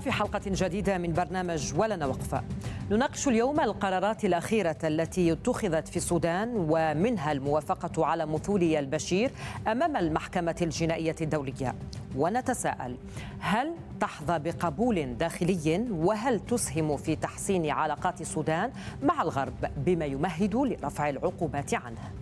بكم في حلقة جديدة من برنامج ولنا وقفة نناقش اليوم القرارات الأخيرة التي اتخذت في السودان ومنها الموافقة على مثولي البشير أمام المحكمة الجنائية الدولية ونتساءل هل تحظى بقبول داخلي وهل تسهم في تحسين علاقات السودان مع الغرب بما يمهد لرفع العقوبات عنه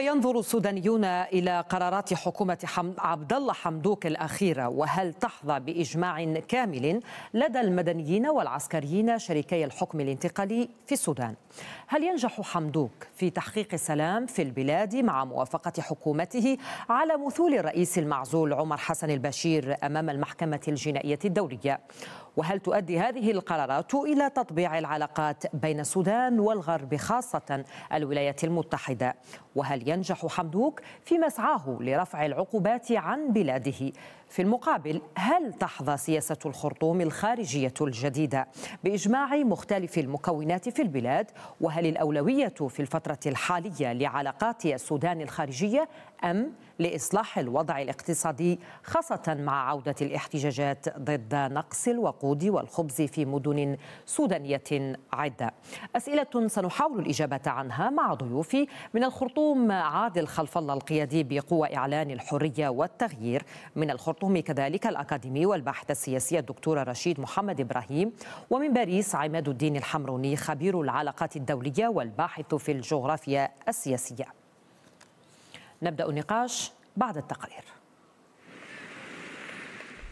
ينظر السودانيون الى قرارات حكومه عبد الله حمدوك الاخيره وهل تحظى باجماع كامل لدى المدنيين والعسكريين شريكي الحكم الانتقالي في السودان؟ هل ينجح حمدوك في تحقيق سلام في البلاد مع موافقة حكومته على مثول الرئيس المعزول عمر حسن البشير أمام المحكمة الجنائية الدولية؟ وهل تؤدي هذه القرارات إلى تطبيع العلاقات بين السودان والغرب خاصة الولايات المتحدة؟ وهل ينجح حمدوك في مسعاه لرفع العقوبات عن بلاده؟ في المقابل هل تحظى سياسة الخرطوم الخارجية الجديدة بإجماع مختلف المكونات في البلاد وهل الأولوية في الفترة الحالية لعلاقات السودان الخارجية أم لإصلاح الوضع الاقتصادي خاصة مع عودة الاحتجاجات ضد نقص الوقود والخبز في مدن سودانية عدة أسئلة سنحاول الإجابة عنها مع ضيوفي من الخرطوم عادل خلف الله القيادي بقوى إعلان الحرية والتغيير من الخرطوم كذلك الأكاديمي والباحث السياسي الدكتور رشيد محمد إبراهيم ومن باريس عماد الدين الحمروني خبير العلاقات الدولية والباحث في الجغرافيا السياسية نبدأ النقاش بعد التقرير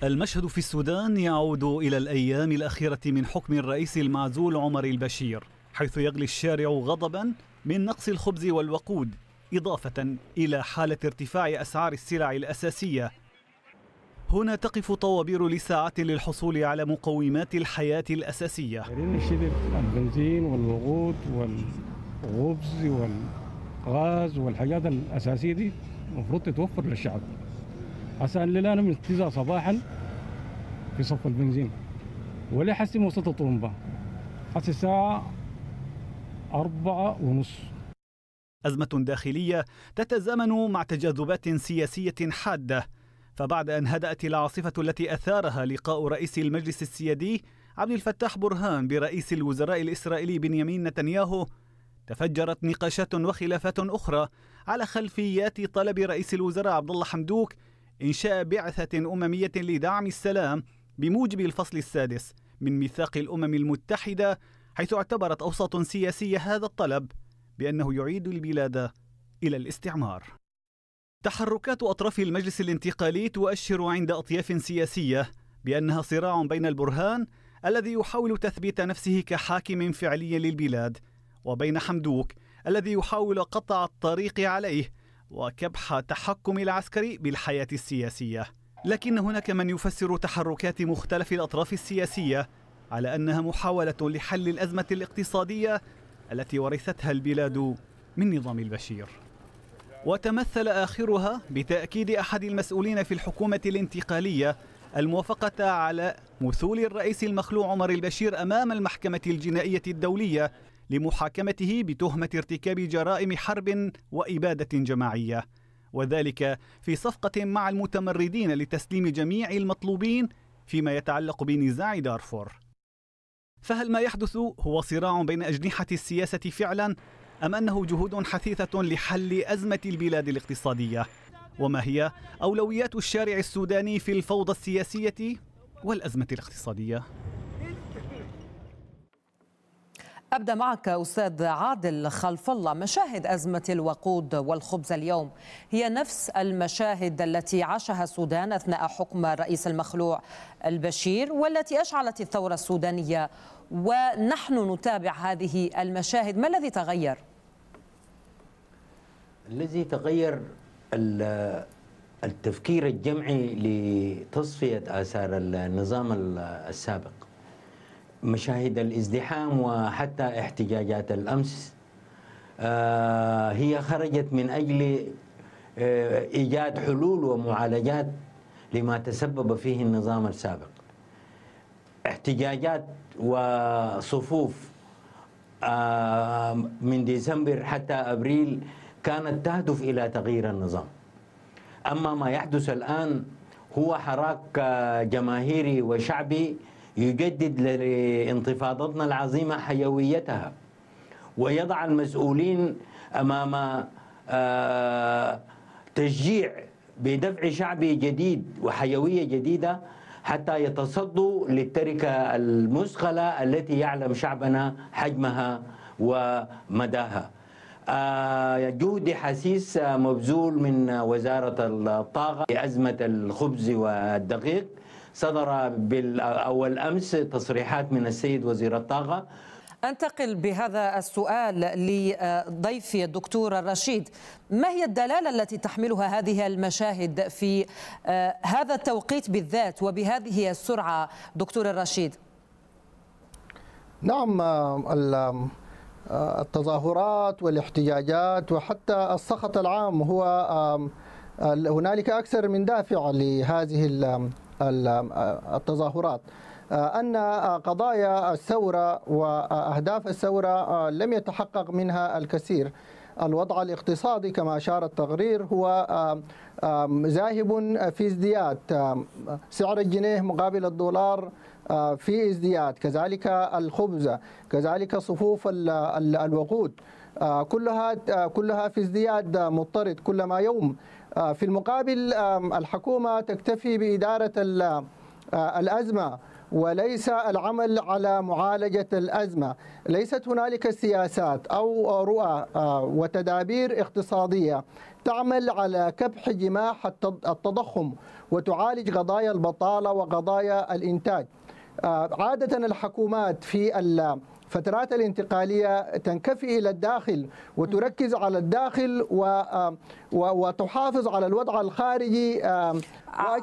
المشهد في السودان يعود إلى الأيام الأخيرة من حكم الرئيس المعزول عمر البشير حيث يغلي الشارع غضبا من نقص الخبز والوقود إضافة إلى حالة ارتفاع أسعار السلع الأساسية هنا تقف طوابير لساعات للحصول على مقومات الحياة الأساسية يعني البنزين والوقود والخبز وال غاز والحاجات الاساسيه دي المفروض تتوفر للشعب عسى الليل انا من 9 صباحا في صف البنزين ولا حسي وسط الطرمبه حسي الساعه أربعة ونص أزمة داخلية تتزامن مع تجاذبات سياسية حادة فبعد أن هدأت العاصفة التي أثارها لقاء رئيس المجلس السيادي عبد الفتاح برهان برئيس الوزراء الإسرائيلي بنيامين نتنياهو تفجرت نقاشات وخلافات أخرى على خلفيات طلب رئيس الوزراء عبد الله حمدوك إنشاء بعثة أممية لدعم السلام بموجب الفصل السادس من ميثاق الأمم المتحدة حيث اعتبرت أوساط سياسية هذا الطلب بأنه يعيد البلاد إلى الاستعمار. تحركات أطراف المجلس الانتقالي تؤشر عند أطياف سياسية بأنها صراع بين البرهان الذي يحاول تثبيت نفسه كحاكم فعلي للبلاد وبين حمدوك الذي يحاول قطع الطريق عليه وكبح تحكم العسكري بالحياة السياسية لكن هناك من يفسر تحركات مختلف الأطراف السياسية على أنها محاولة لحل الأزمة الاقتصادية التي ورثتها البلاد من نظام البشير وتمثل آخرها بتأكيد أحد المسؤولين في الحكومة الانتقالية الموافقة على مثول الرئيس المخلوع عمر البشير أمام المحكمة الجنائية الدولية لمحاكمته بتهمة ارتكاب جرائم حرب وإبادة جماعية وذلك في صفقة مع المتمردين لتسليم جميع المطلوبين فيما يتعلق بنزاع دارفور فهل ما يحدث هو صراع بين أجنحة السياسة فعلا أم أنه جهود حثيثة لحل أزمة البلاد الاقتصادية؟ وما هي أولويات الشارع السوداني في الفوضى السياسية والأزمة الاقتصادية؟ أبدأ معك أستاذ عادل خلف الله مشاهد أزمة الوقود والخبز اليوم هي نفس المشاهد التي عاشها السودان أثناء حكم الرئيس المخلوع البشير والتي أشعلت الثورة السودانية ونحن نتابع هذه المشاهد ما الذي تغير؟ الذي تغير التفكير الجمعي لتصفية آثار النظام السابق مشاهد الازدحام وحتى احتجاجات الامس آه، هي خرجت من اجل آه، ايجاد حلول ومعالجات لما تسبب فيه النظام السابق احتجاجات وصفوف آه، من ديسمبر حتى ابريل كانت تهدف الى تغيير النظام اما ما يحدث الان هو حراك جماهيري وشعبي يجدد لانتفاضتنا العظيمة حيويتها ويضع المسؤولين أمام آه، تشجيع بدفع شعبي جديد وحيوية جديدة حتى يتصدوا للتركة المثقلة التي يعلم شعبنا حجمها ومداها آه، جهد حسيس آه، مبذول من وزارة الطاقة لأزمة الخبز والدقيق صدر بالأول أمس تصريحات من السيد وزير الطاقة أنتقل بهذا السؤال لضيفي الدكتور الرشيد ما هي الدلالة التي تحملها هذه المشاهد في هذا التوقيت بالذات وبهذه السرعة دكتور الرشيد نعم التظاهرات والاحتجاجات وحتى السخط العام هو هنالك أكثر من دافع لهذه التظاهرات آه، أن آه، قضايا الثورة وأهداف الثورة آه، لم يتحقق منها الكثير الوضع الاقتصادي كما أشار التقرير هو ذاهب في ازدياد سعر الجنيه مقابل الدولار في ازدياد كذلك الخبز كذلك صفوف الوقود كلها كلها في ازدياد مضطرد كلما يوم آه، في المقابل الحكومة تكتفي بإدارة آه، الأزمة وليس العمل على معالجة الأزمة ليست هنالك سياسات أو رؤى آه، وتدابير اقتصادية تعمل على كبح جماح التضخم وتعالج قضايا البطالة وقضايا الإنتاج عادة الحكومات في الفترات الانتقالية تنكفي إلى الداخل وتركز على الداخل و وتحافظ على الوضع الخارجي آه،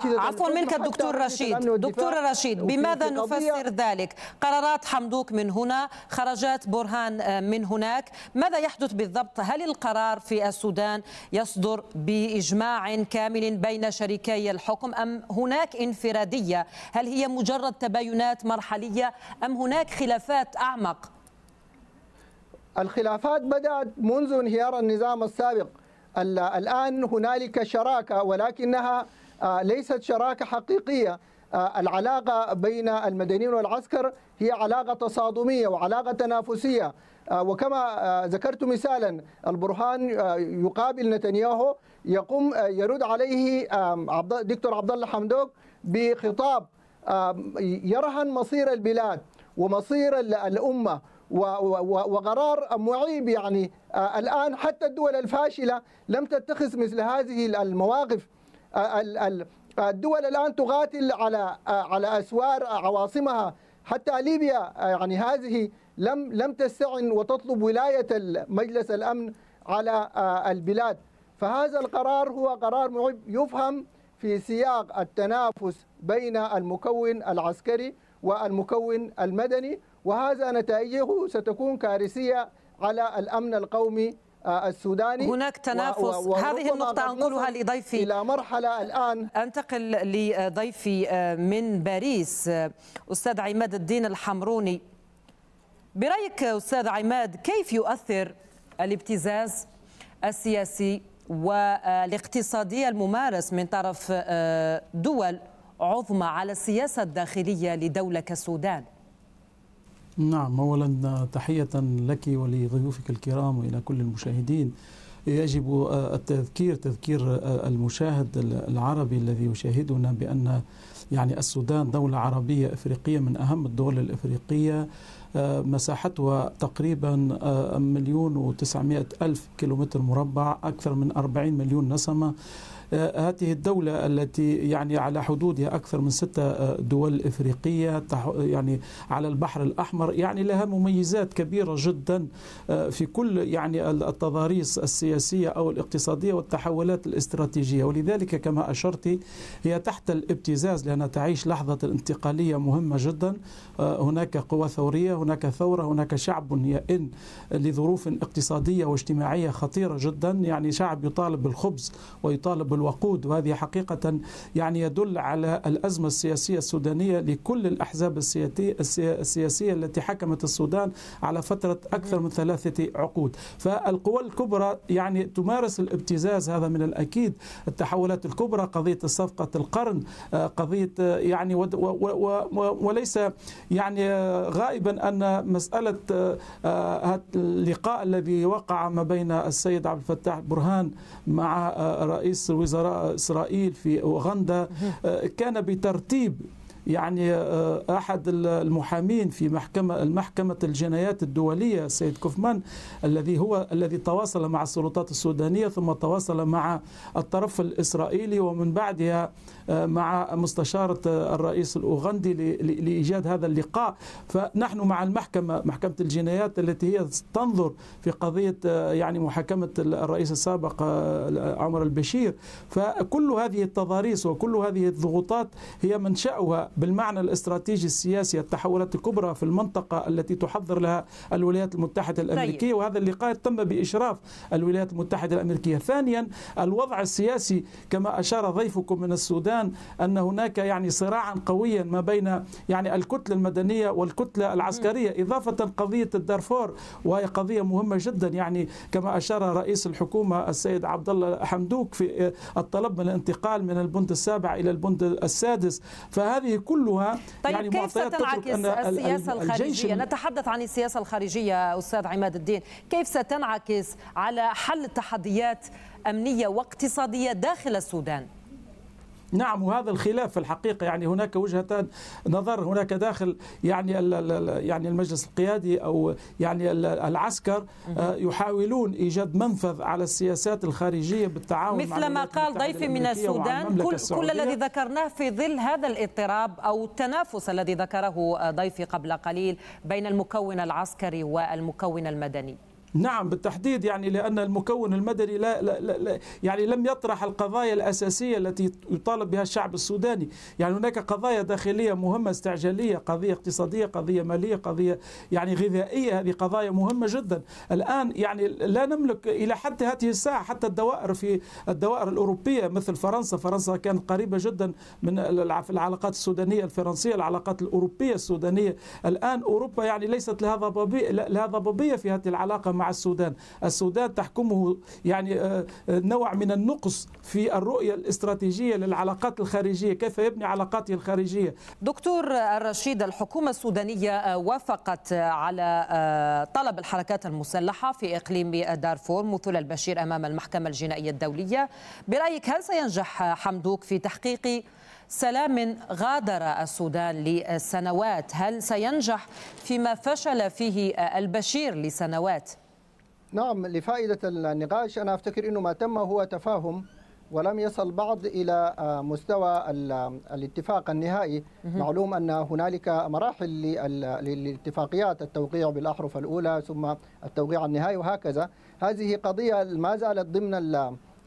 عفوا منك الدكتور رشيد دكتور رشيد بماذا نفسر ذلك قرارات حمدوك من هنا خرجات برهان آه، من هناك ماذا يحدث بالضبط هل القرار في السودان يصدر بإجماع كامل بين شريكي الحكم أم هناك انفرادية هل هي مجرد تباينات مرحلية أم هناك خلافات أعمق الخلافات بدأت منذ انهيار النظام السابق الآن هنالك شراكة ولكنها آه، ليست شراكة حقيقية آه، العلاقة بين المدنيين والعسكر هي علاقة تصادمية وعلاقة تنافسية آه، وكما ذكرت مثالا البرهان يقابل نتنياهو يقوم يرد عليه دكتور عبد الله حمدوك بخطاب يرهن مصير البلاد ومصير الأمة وقرار معيب يعني آه، الآن حتى الدول الفاشلة لم تتخذ مثل هذه المواقف آه، الدول الآن تقاتل على آه، على أسوار عواصمها حتى ليبيا يعني هذه لم لم تستعن وتطلب ولاية مجلس الأمن على البلاد فهذا القرار هو قرار معيب يفهم في سياق التنافس بين المكون العسكري والمكون المدني وهذا نتائجه ستكون كارثية على الأمن القومي آه، السوداني هناك تنافس و... هذه النقطة أنقلها لضيفي إلى مرحلة الآن أنتقل لضيفي آه، من باريس آه، أستاذ عماد الدين الحمروني برأيك أستاذ عماد كيف يؤثر الابتزاز السياسي والاقتصادي الممارس من طرف دول عظمى على السياسة الداخلية لدولة كالسودان نعم اولا تحيه لك ولضيوفك الكرام والى كل المشاهدين يجب التذكير تذكير المشاهد العربي الذي يشاهدنا بان يعني السودان دوله عربيه افريقيه من اهم الدول الافريقيه مساحتها تقريبا مليون وتسعمائة ألف كيلومتر مربع أكثر من 40 مليون نسمة آه، هذه الدولة التي يعني على حدودها أكثر من ستة آه، دول إفريقية يعني على البحر الأحمر يعني لها مميزات كبيرة جدا آه، في كل يعني التضاريس السياسية أو الاقتصادية والتحولات الاستراتيجية ولذلك كما أشرت هي تحت الابتزاز لأنها تعيش لحظة انتقالية مهمة جدا هناك قوى ثورية هناك ثورة هناك شعب يئن لظروف اقتصادية واجتماعية خطيرة جدا يعني شعب يطالب بالخبز ويطالب بال الوقود وهذه حقيقة يعني يدل على الأزمة السياسية السودانية لكل الأحزاب السياسية التي حكمت السودان على فترة أكثر من ثلاثة عقود فالقوى الكبرى يعني تمارس الابتزاز هذا من الأكيد التحولات الكبرى قضية صفقة القرن آه، قضية آه، يعني وليس يعني غائبا أن مسألة آه، اللقاء الذي وقع ما بين السيد عبد الفتاح برهان مع رئيس الوزراء إسرائيل في أوغندا آه، كان بترتيب يعني آه، أحد المحامين في محكمة المحكمة الجنايات الدولية السيد كوفمان الذي هو الذي تواصل مع السلطات السودانية ثم تواصل مع الطرف الإسرائيلي ومن بعدها آه، مع مستشارة آه، الرئيس الأوغندي لإيجاد هذا اللقاء فنحن مع المحكمة محكمة الجنايات التي هي تنظر في قضية يعني محاكمة الرئيس السابق عمر البشير فكل هذه التضاريس وكل هذه الضغوطات هي منشأها بالمعنى الاستراتيجي السياسي التحولات الكبرى في المنطقة التي تحضر لها الولايات المتحدة الأمريكية طيب. وهذا اللقاء تم بإشراف الولايات المتحدة الأمريكية ثانيا الوضع السياسي كما أشار ضيفكم من السودان أن هناك يعني صراعا قويا ما بين يعني الكتلة المدنية والكتلة العسكرية إضافة قضية الدارفور وهي قضية مهمة جدا يعني كما أشار رئيس الحكومة السيد عبد الله حمدوك في الطلب من الانتقال من البند السابع إلى البند السادس فهذه كلها طيب يعني كيف ستنعكس السياسة الخارجية نتحدث عن السياسة الخارجية أستاذ عماد الدين كيف ستنعكس على حل تحديات أمنية واقتصادية داخل السودان نعم وهذا الخلاف في الحقيقة يعني هناك وجهتان نظر هناك داخل يعني يعني المجلس القيادي أو يعني العسكر آه، يحاولون إيجاد منفذ على السياسات الخارجية بالتعاون مثل ما قال ضيفي من السودان كل, كل الذي ذكرناه في ظل هذا الاضطراب أو التنافس الذي ذكره آه، ضيفي قبل قليل بين المكون العسكري والمكون المدني نعم بالتحديد يعني لأن المكون المدني لا, لا, لا يعني لم يطرح القضايا الأساسية التي يطالب بها الشعب السوداني يعني هناك قضايا داخلية مهمة استعجالية قضية اقتصادية قضية مالية قضية يعني غذائية هذه قضايا مهمة جدا الآن يعني لا نملك إلى حتى هذه الساعة حتى الدوائر في الدوائر الأوروبية مثل فرنسا فرنسا كانت قريبة جدا من العلاقات السودانية الفرنسية العلاقات الأوروبية السودانية الآن أوروبا يعني ليست لها ضبابية, لها ضبابية في هذه العلاقة مع مع السودان السودان تحكمه يعني آه، آه، نوع من النقص في الرؤية الاستراتيجية للعلاقات الخارجية كيف يبني علاقاته الخارجية دكتور الرشيد الحكومة السودانية آه، وافقت على طلب الحركات المسلحة في إقليم دارفور مثل البشير أمام المحكمة الجنائية الدولية برأيك هل سينجح حمدوك في تحقيق سلام غادر السودان لسنوات هل سينجح فيما فشل فيه البشير لسنوات نعم لفائدة النقاش أنا أفتكر أنه ما تم هو تفاهم ولم يصل بعض إلى آه، مستوى الاتفاق النهائي معلوم أن هنالك مراحل للاتفاقيات التوقيع بالأحرف الأولى ثم التوقيع النهائي وهكذا هذه قضية ما زالت ضمن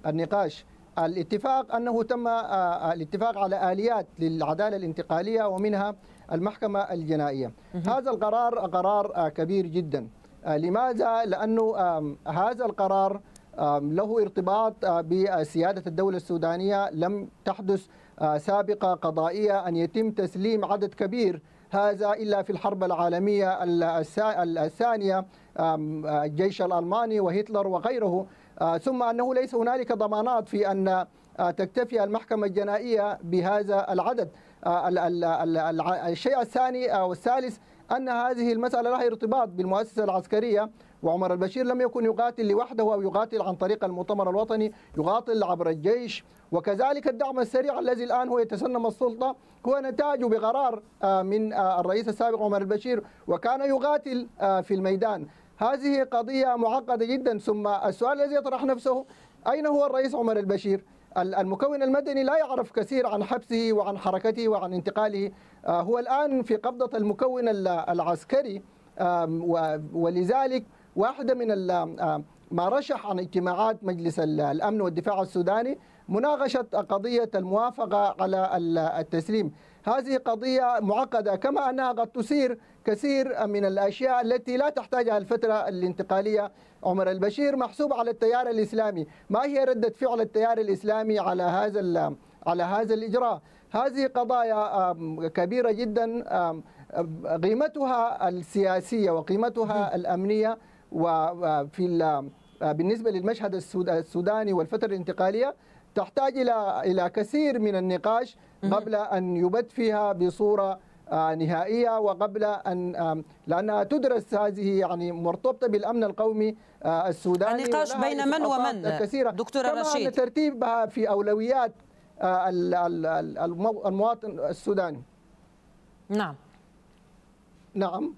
النقاش الاتفاق أنه تم آه، آه، الاتفاق على آليات للعدالة الانتقالية ومنها المحكمة الجنائية هذا القرار قرار كبير جدا آه، لماذا؟ لأنه هذا القرار له ارتباط آه، بسيادة الدولة السودانية لم تحدث آه، سابقة قضائية أن يتم تسليم عدد كبير هذا إلا في الحرب العالمية الثانية الجيش الألماني وهتلر وغيره ثم أنه ليس هنالك ضمانات في أن تكتفي المحكمة الجنائية بهذا العدد الشيء الثاني أو الثالث أن هذه المسألة لها ارتباط بالمؤسسة العسكرية وعمر البشير لم يكن يقاتل لوحده أو يقاتل عن طريق المؤتمر الوطني يقاتل عبر الجيش وكذلك الدعم السريع الذي الآن هو يتسنم السلطة هو نتاج بقرار آه، من آه، الرئيس السابق عمر البشير وكان يقاتل آه، في الميدان هذه قضية معقدة جدا ثم السؤال الذي يطرح نفسه أين هو الرئيس عمر البشير؟ المكون المدني لا يعرف كثير عن حبسه وعن حركته وعن انتقاله آه، هو الآن في قبضة المكون العسكري ولذلك واحدة من ما رشح عن اجتماعات مجلس الأمن والدفاع السوداني مناقشة قضية الموافقة على التسليم هذه قضية معقدة كما أنها قد تثير كثير من الأشياء التي لا تحتاجها الفترة الانتقالية عمر البشير محسوب على التيار الإسلامي ما هي ردة فعل التيار الإسلامي على هذا على هذا الإجراء هذه قضايا كبيرة جدا قيمتها السياسية وقيمتها الأمنية وفي بالنسبة للمشهد السوداني والفترة الانتقالية تحتاج إلى إلى كثير من النقاش قبل أن يبت فيها بصورة آه، نهائية وقبل أن لأنها تدرس هذه يعني مرتبطة بالأمن القومي آه، السوداني النقاش بين من ومن الكثيرة. دكتورة كما رشيد ترتيبها في أولويات آه، المواطن السوداني نعم نعم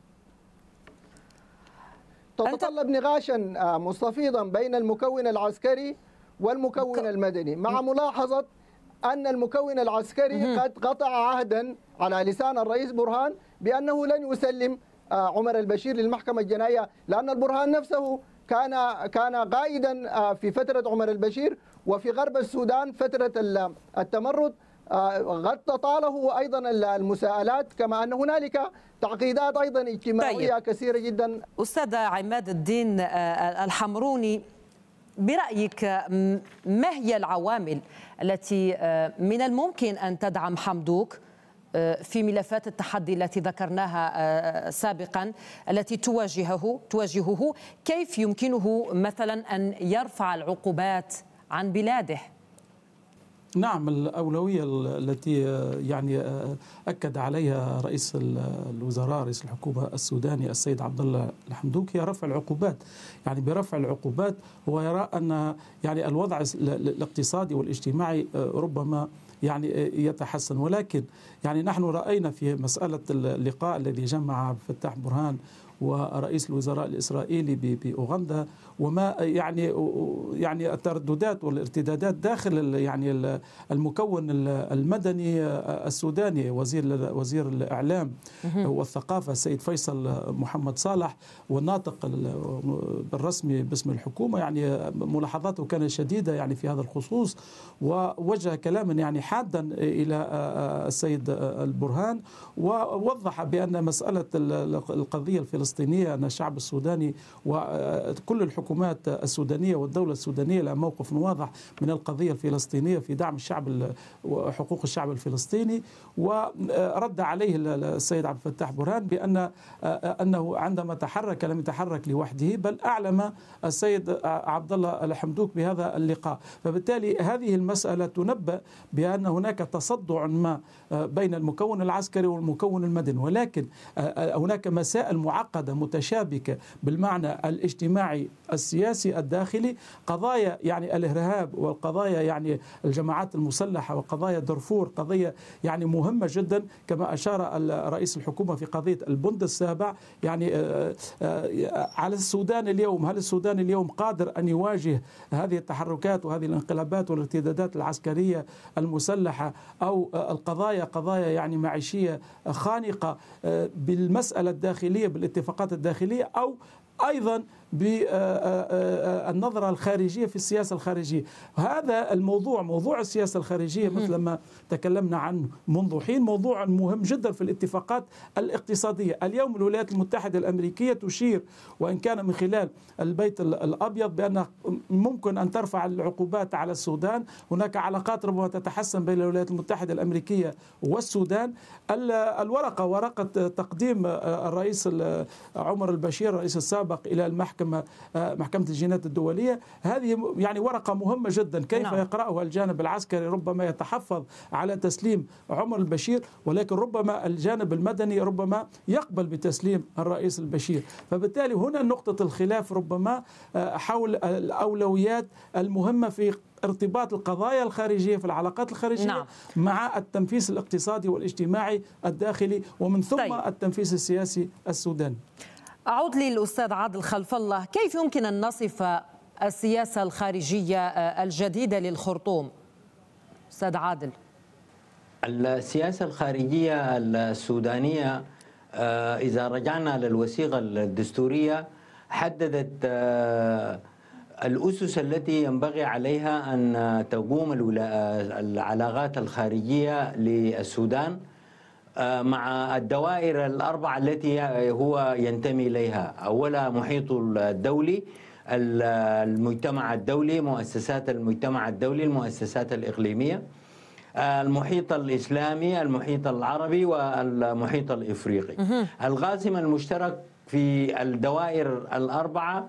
تتطلب نقاشا مستفيضا بين المكون العسكري والمكون المدني مع ملاحظة أن المكون العسكري قد قطع عهدا على لسان الرئيس برهان بأنه لن يسلم آه، عمر البشير للمحكمة الجنائية لأن البرهان نفسه كان كان قائدا آه، في فترة عمر البشير وفي غرب السودان فترة التمرد آه، قد تطاله ايضا المساءلات كما ان هنالك تعقيدات ايضا اجتماعيه طيب. كثيره جدا استاذ عماد الدين الحمروني برأيك ما هي العوامل التي آه، من الممكن أن تدعم حمدوك آه، في ملفات التحدي التي ذكرناها آه، سابقا التي تواجهه تواجهه كيف يمكنه مثلا أن يرفع العقوبات عن بلاده؟ نعم الأولوية التي آه، يعني آه، أكد عليها رئيس الوزراء رئيس الحكومة السوداني السيد عبد الله الحمدوك هي رفع العقوبات يعني برفع العقوبات هو يرى أن يعني الوضع الاقتصادي والاجتماعي آه، ربما يعني يتحسن ولكن يعني نحن رأينا في مسألة اللقاء الذي جمع عبد الفتاح برهان ورئيس الوزراء الاسرائيلي باوغندا وما يعني يعني الترددات والارتدادات داخل يعني المكون المدني السوداني وزير وزير الاعلام والثقافه السيد فيصل محمد صالح والناطق بالرسمي باسم الحكومه يعني ملاحظاته كانت شديده يعني في هذا الخصوص ووجه كلاما يعني حادا الى السيد البرهان ووضح بان مساله القضيه الفلسطينيه الفلسطينية أن الشعب السوداني وكل آه، الحكومات السودانية والدولة السودانية لها موقف واضح من القضية الفلسطينية في دعم الشعب وحقوق الشعب الفلسطيني ورد آه، عليه السيد عبد الفتاح برهان بأن آه، أنه عندما تحرك لم يتحرك لوحده بل أعلم السيد عبد الله الحمدوك بهذا اللقاء فبالتالي هذه المسألة تنبأ بأن هناك تصدع ما بين المكون العسكري والمكون المدني ولكن هناك مسائل معقدة معقده متشابكه بالمعنى الاجتماعي السياسي الداخلي قضايا يعني الارهاب والقضايا يعني الجماعات المسلحه وقضايا دارفور قضيه يعني مهمه جدا كما اشار رئيس الحكومه في قضيه البند السابع يعني آه، آه، على السودان اليوم هل السودان اليوم قادر ان يواجه هذه التحركات وهذه الانقلابات والارتدادات العسكريه المسلحه او آه، القضايا قضايا يعني معيشيه خانقه بالمساله الداخليه بالاتفاق النفقات الداخلية أو أيضا بالنظرة آه، آه، آه، الخارجية في السياسة الخارجية هذا الموضوع موضوع السياسة الخارجية مثل ما تكلمنا عنه منذ حين موضوع مهم جدا في الاتفاقات الاقتصادية اليوم الولايات المتحدة الأمريكية تشير وإن كان من خلال البيت الأبيض بأن ممكن أن ترفع العقوبات على السودان هناك علاقات ربما تتحسن بين الولايات المتحدة الأمريكية والسودان الورقة ورقة تقديم الرئيس عمر البشير الرئيس السابق إلى المحكمة المحكمة محكمة آه، الجنايات الدولية هذه يعني ورقة مهمة جدا كيف نعم. يقرأها الجانب العسكري ربما يتحفظ على تسليم عمر البشير ولكن ربما الجانب المدني ربما يقبل بتسليم الرئيس البشير فبالتالي هنا نقطة الخلاف ربما آه، حول الأولويات المهمة في ارتباط القضايا الخارجية في العلاقات الخارجية نعم. مع التنفيذ الاقتصادي والاجتماعي الداخلي ومن ثم طيب. التنفيذ السياسي السوداني أعود للأستاذ عادل خلف الله كيف يمكن أن نصف السياسة الخارجية آه، الجديدة للخرطوم أستاذ عادل السياسة الخارجية السودانية آه، إذا رجعنا للوثيقة الدستورية حددت آه، الأسس التي ينبغي عليها أن تقوم العلاقات الخارجية للسودان مع الدوائر الأربعة التي هو ينتمي إليها أولا محيط الدولي المجتمع الدولي مؤسسات المجتمع الدولي المؤسسات الإقليمية المحيط الإسلامي المحيط العربي والمحيط الإفريقي القاسم المشترك في الدوائر الأربعة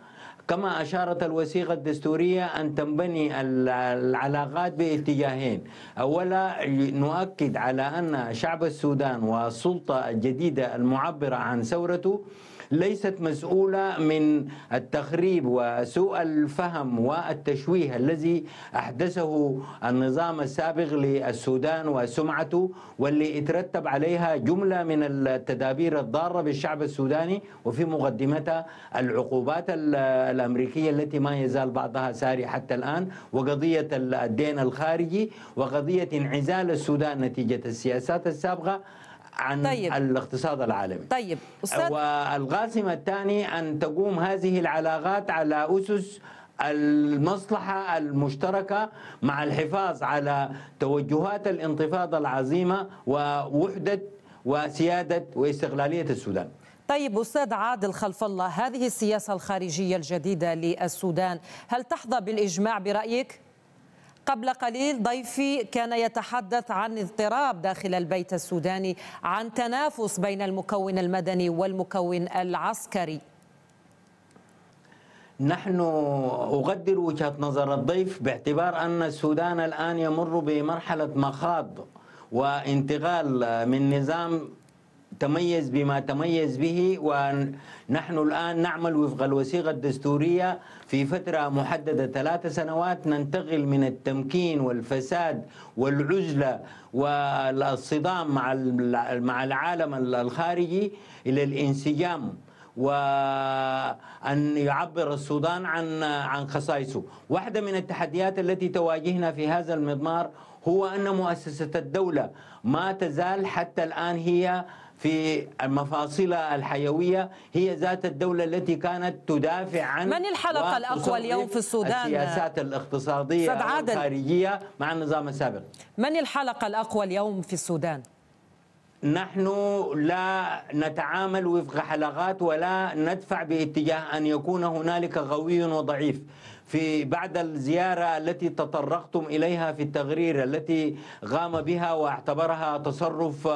كما أشارت الوثيقة الدستورية أن تنبني العلاقات باتجاهين أولا نؤكد على أن شعب السودان والسلطة الجديدة المعبرة عن ثورته ليست مسؤولة من التخريب وسوء الفهم والتشويه الذي أحدثه النظام السابق للسودان وسمعته واللي اترتب عليها جملة من التدابير الضارة بالشعب السوداني وفي مقدمتها العقوبات الأمريكية التي ما يزال بعضها ساري حتى الآن وقضية الدين الخارجي وقضية انعزال السودان نتيجة السياسات السابقة عن طيب. الاقتصاد العالمي طيب أستاذ والغاسم الثاني أن تقوم هذه العلاقات على أسس المصلحة المشتركة مع الحفاظ على توجهات الانتفاضة العظيمة ووحدة وسيادة واستقلالية السودان طيب أستاذ عادل خلف الله هذه السياسة الخارجية الجديدة للسودان هل تحظى بالإجماع برأيك؟ قبل قليل ضيفي كان يتحدث عن اضطراب داخل البيت السوداني عن تنافس بين المكون المدني والمكون العسكري نحن أقدر وجهة نظر الضيف باعتبار أن السودان الآن يمر بمرحلة مخاض وانتقال من نظام تميز بما تميز به ونحن الآن نعمل وفق الوثيقة الدستورية في فترة محددة ثلاث سنوات ننتقل من التمكين والفساد والعزلة والصدام مع مع العالم الخارجي إلى الانسجام وأن يعبر السودان عن عن خصائصه واحدة من التحديات التي تواجهنا في هذا المضمار هو أن مؤسسة الدولة ما تزال حتى الآن هي في مفاصلها الحيوية هي ذات الدولة التي كانت تدافع عن من الحلقة الأقوى اليوم في السودان السياسات الاقتصادية والخارجية مع النظام السابق من الحلقة الأقوى اليوم في السودان؟ نحن لا نتعامل وفق حلقات ولا ندفع باتجاه ان يكون هنالك قوي وضعيف في بعد الزياره التي تطرقتم اليها في التقرير التي قام بها واعتبرها تصرف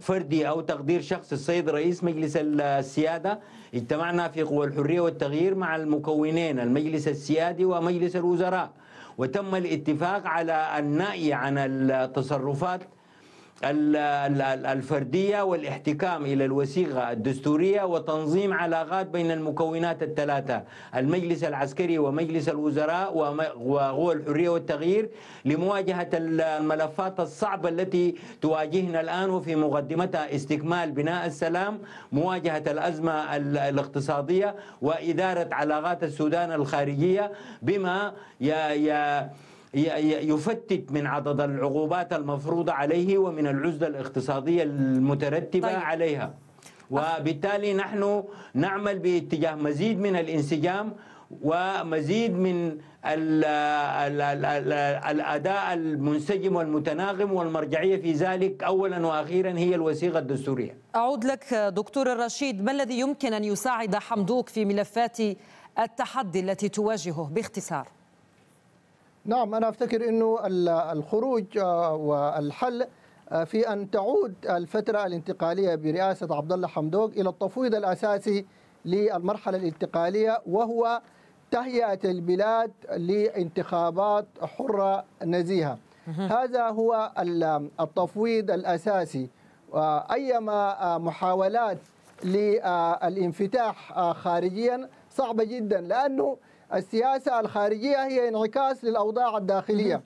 فردي أو تقدير شخص السيد رئيس مجلس السيادة اجتمعنا في قوى الحرية والتغيير مع المكونين المجلس السيادي ومجلس الوزراء وتم الاتفاق على النأي عن التصرفات الفردية والاحتكام إلى الوثيقة الدستورية وتنظيم علاقات بين المكونات الثلاثة المجلس العسكري ومجلس الوزراء وهو الحرية والتغيير لمواجهة الملفات الصعبة التي تواجهنا الآن وفي مقدمتها استكمال بناء السلام مواجهة الأزمة الاقتصادية وإدارة علاقات السودان الخارجية بما يفتت من عدد العقوبات المفروضة عليه ومن العزلة الاقتصادية المترتبة طيب. عليها وبالتالي نحن نعمل باتجاه مزيد من الانسجام ومزيد من الاداء المنسجم والمتناغم والمرجعيه في ذلك اولا واخيرا هي الوثيقه الدستوريه. اعود لك دكتور الرشيد، ما الذي يمكن ان يساعد حمدوك في ملفات التحدي التي تواجهه باختصار؟ نعم أنا أفتكر أنه الخروج آه، والحل آه، في أن تعود الفترة الانتقالية برئاسة عبد الله حمدوق إلى التفويض الأساسي للمرحلة الانتقالية وهو تهيئة البلاد لانتخابات حرة نزيهة هذا هو التفويض الأساسي أيما آه، محاولات للانفتاح خارجيا صعبة جدا لأنه السياسة الخارجية هي انعكاس للأوضاع الداخلية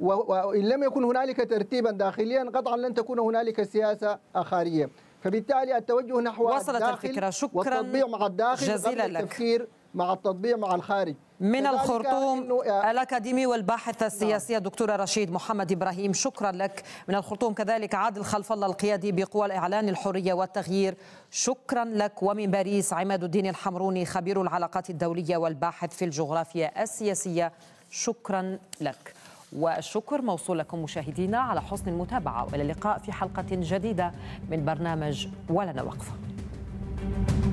وإن لم يكن هنالك ترتيبا داخليا قطعا لن تكون هنالك سياسة خارجية فبالتالي التوجه نحو وصلت الداخل الفكرة شكرا مع الداخل جزيلا لك التفكير مع التطبيع مع الخارج من الخرطوم آه، الأكاديمي والباحث السياسي نعم. رشيد محمد إبراهيم شكرا لك من الخرطوم كذلك عادل خلف الله القيادي بقوى الإعلان الحرية والتغيير شكرا لك ومن باريس عماد الدين الحمروني خبير العلاقات الدولية والباحث في الجغرافيا السياسية شكرا لك والشكر موصول لكم مشاهدينا على حسن المتابعة وإلى اللقاء في حلقة جديدة من برنامج ولنا وقفة